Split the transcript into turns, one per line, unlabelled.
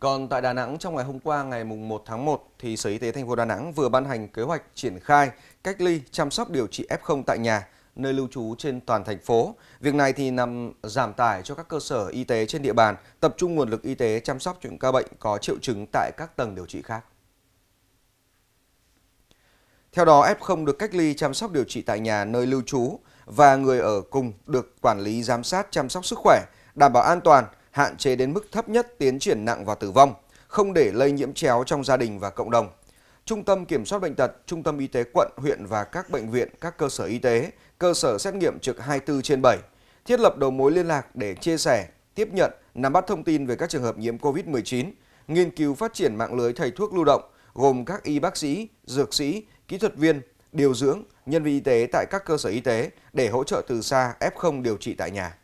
Còn tại Đà Nẵng trong ngày hôm qua ngày 1 tháng 1 thì Sở Y tế thành phố Đà Nẵng vừa ban hành kế hoạch triển khai cách ly chăm sóc điều trị F0 tại nhà nơi lưu trú trên toàn thành phố. Việc này thì nằm giảm tải cho các cơ sở y tế trên địa bàn, tập trung nguồn lực y tế chăm sóc những ca bệnh có triệu chứng tại các tầng điều trị khác. Theo đó, F0 được cách ly chăm sóc điều trị tại nhà nơi lưu trú và người ở cùng được quản lý giám sát chăm sóc sức khỏe, đảm bảo an toàn, hạn chế đến mức thấp nhất tiến triển nặng và tử vong, không để lây nhiễm chéo trong gia đình và cộng đồng. Trung tâm Kiểm soát Bệnh tật, Trung tâm Y tế quận, huyện và các bệnh viện, các cơ sở y tế, cơ sở xét nghiệm trực 24 trên 7, thiết lập đầu mối liên lạc để chia sẻ, tiếp nhận, nắm bắt thông tin về các trường hợp nhiễm COVID-19, nghiên cứu phát triển mạng lưới thầy thuốc lưu động, gồm các y bác sĩ, dược sĩ, kỹ thuật viên, điều dưỡng, nhân viên y tế tại các cơ sở y tế để hỗ trợ từ xa F0 điều trị tại nhà.